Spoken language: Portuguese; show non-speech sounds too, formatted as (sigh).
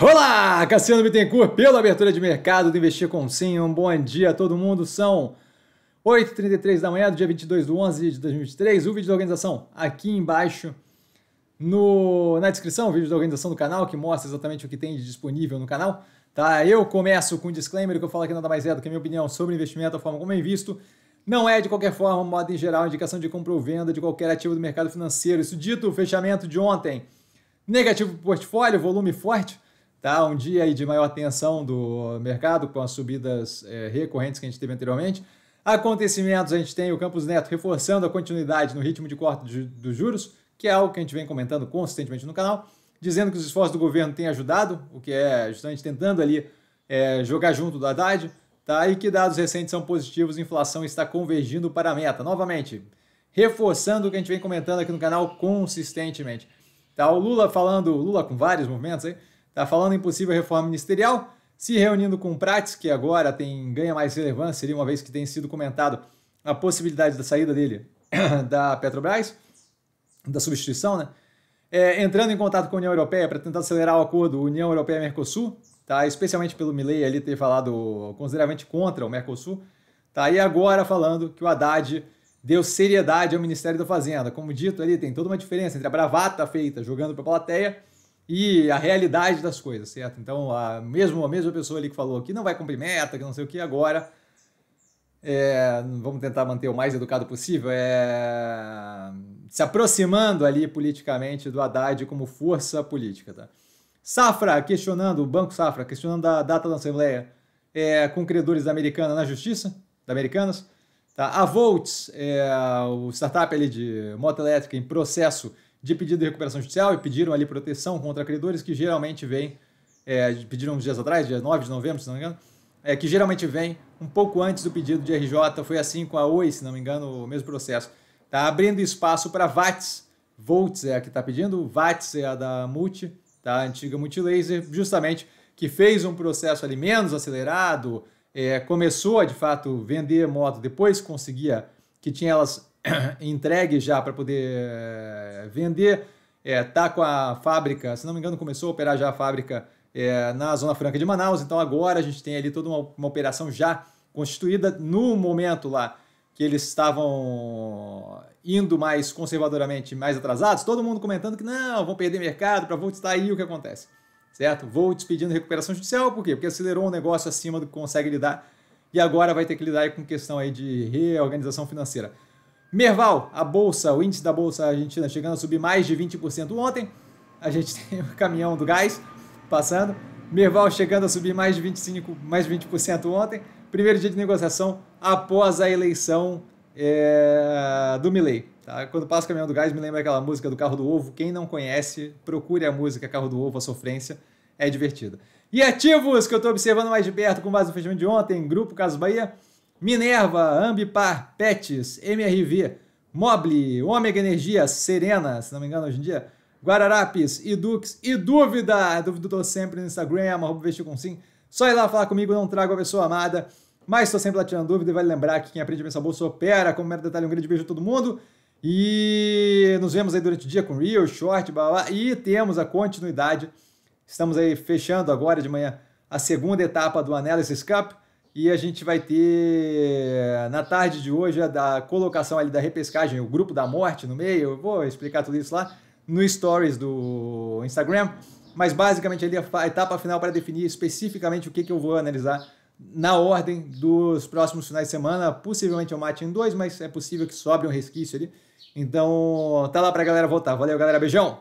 Olá, Cassiano Bittencourt, pela abertura de mercado do Investir com Sim. Um bom dia a todo mundo. São 8h33 da manhã do dia 22 de 11 de 2023. O vídeo da organização aqui embaixo no, na descrição, o vídeo da organização do canal que mostra exatamente o que tem de disponível no canal. Tá? Eu começo com um disclaimer que eu falo que nada mais é do que a minha opinião sobre investimento, a forma como eu é invisto. Não é, de qualquer forma, modo em geral, indicação de compra ou venda de qualquer ativo do mercado financeiro. Isso dito, o fechamento de ontem negativo para o portfólio, volume forte Tá? Um dia aí de maior tensão do mercado, com as subidas é, recorrentes que a gente teve anteriormente. Acontecimentos, a gente tem o Campos Neto reforçando a continuidade no ritmo de corte dos juros, que é algo que a gente vem comentando consistentemente no canal, dizendo que os esforços do governo têm ajudado, o que é justamente tentando ali é, jogar junto do Haddad, tá? e que dados recentes são positivos, inflação está convergindo para a meta. Novamente, reforçando o que a gente vem comentando aqui no canal consistentemente. Tá? O Lula falando, Lula com vários movimentos aí, Tá falando em possível reforma ministerial, se reunindo com o Prates, que agora tem ganha mais relevância, seria uma vez que tem sido comentado a possibilidade da saída dele (coughs) da Petrobras, da substituição, né? É, entrando em contato com a União Europeia para tentar acelerar o acordo União Europeia-Mercosul, tá? especialmente pelo Milley ali ter falado consideravelmente contra o Mercosul, tá? e agora falando que o Haddad deu seriedade ao Ministério da Fazenda. Como dito ali, tem toda uma diferença entre a bravata feita jogando para a plateia e a realidade das coisas, certo? Então, a, mesmo, a mesma pessoa ali que falou que não vai cumprir meta, que não sei o que, agora é, vamos tentar manter o mais educado possível, é, se aproximando ali politicamente do Haddad como força política. Tá? Safra questionando, o Banco Safra questionando a data da Assembleia é, com credores da Americana na Justiça, da Americanas. Tá? A Volts, é, o startup ali de moto elétrica em processo de pedido de recuperação judicial e pediram ali proteção contra credores que geralmente vêm, é, pediram uns dias atrás, dia 9 de novembro, se não me engano, é, que geralmente vem um pouco antes do pedido de RJ, foi assim com a Oi, se não me engano, o mesmo processo. Tá abrindo espaço para VATs, Volts é a que está pedindo, VATs é a da Multi, tá? a antiga Multilaser, justamente que fez um processo ali menos acelerado, é, começou a de fato vender moto, depois conseguia que tinha elas (clears throat) entregue já para poder eh, vender. É, tá com a fábrica, se não me engano, começou a operar já a fábrica é, na Zona Franca de Manaus. Então agora a gente tem ali toda uma, uma operação já constituída no momento lá que eles estavam indo mais conservadoramente, mais atrasados, todo mundo comentando que não, vão perder mercado para Volts, tá aí o que acontece. Certo? Volts pedindo recuperação judicial, por quê? Porque acelerou um negócio acima do que consegue lidar e agora vai ter que lidar com questão aí de reorganização financeira. Merval, a bolsa, o índice da bolsa argentina chegando a subir mais de 20% ontem. A gente (laughs) tem o caminhão do gás passando. Merval chegando a subir mais de 25, mais de 20% ontem. Primeiro dia de negociação após a eleição é, do Milley. Tá? Quando passa o caminhão do gás, me lembra aquela música do Carro do Ovo. Quem não conhece, procure a música Carro do Ovo, a sofrência. É divertida. E ativos que eu estou observando mais de perto com base no fechamento de ontem, Grupo Caso Bahia. Minerva, Ambipar, Pets, MRV, Mobile, Ômega Energia, Serena, se não me engano hoje em dia, Guararapes, Idux e Dúvida. Dúvida tô sempre no Instagram, arroba vestir com sim. Só ir lá falar comigo, não trago a pessoa amada. Mas estou sempre lá tirando dúvida e vale lembrar que quem aprende a pensar bolsa opera. Como mero detalhe, um grande beijo a todo mundo. E nos vemos aí durante o dia com Real, Short, blá, blá, blá. E temos a continuidade. Estamos aí fechando agora de manhã a segunda etapa do Analysis Cup. E a gente vai ter, eh, na tarde de hoje, a da colocação ali da repescagem, o grupo da morte no meio. Eu vou explicar tudo isso lá no Stories do Instagram. Mas basicamente ali a etapa final para definir especificamente o que, que eu vou analisar na ordem dos próximos finais de semana. Possivelmente eu mate em dois, mas é possível que sobre um resquício ali. Então, tá lá para a galera votar. Valeu, galera. Beijão!